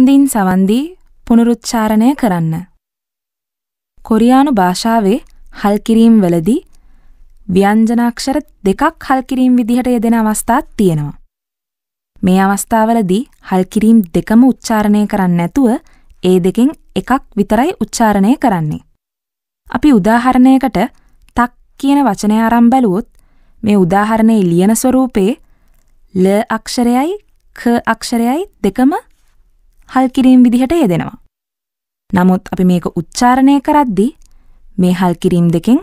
හොඳින් සවන් දී පුනරුච්චාරණය කරන්න. කොරියානු භාෂාවේ හල් කිරීම් වලදී ව්‍යංජනාක්ෂර දෙකක් හල් කිරීම් විදිහට යෙදෙන අවස්ථාත් තියෙනවා. මේ අවස්ථාවලදී හල් කිරීම් දෙකම උච්චාරණය කරන්න නැතුව ඒ දෙකෙන් එකක් විතරයි උච්චාරණය කරන්නේ. අපි උදාහරණයකට තක් කියන වචනය අරන් බැලුවොත් මේ උදාහරණයේ ලියන ස්වරූපේ ල අක්ෂරයයි ක අක්ෂරයයි දෙකම හල් කිරීම් විදිහට යෙදෙනවා. නමුත් අපි මේක උච්චාරණය කරද්දී මේ හල් කිරීම් දෙකෙන්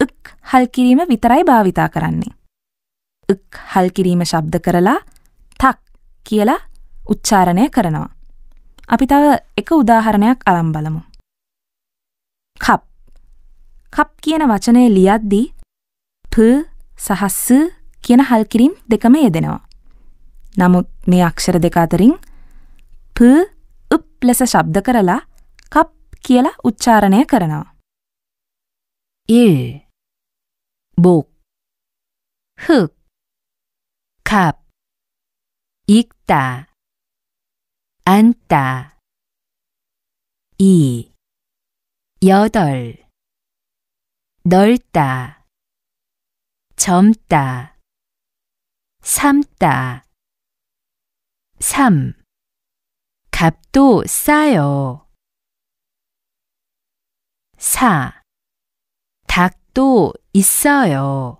ක් හල් කිරීම විතරයි භාවිතා කරන්නේ. ක් හල් කිරීම ශබ්ද කරලා තක් කියලා උච්චාරණය කරනවා. අපි තව එක උදාහරණයක් අරන් බලමු. කප් කප් කියන වචනය ලියද්දී ප සහ ස කියන හල් කිරීම් දෙකම යෙදෙනවා. නමුත් මේ අක්ෂර දෙක අතරින් ප උප් ලෙස ශබ්ද කරලා කප් කියලා උච්චාරණය කරනවා. 1. 목 흙, 갑, 읽다, 앉다. 2. 여덟, 넓다, 젊다, 삶다. 3. 값도 싸요. 4. 닭도 있어요.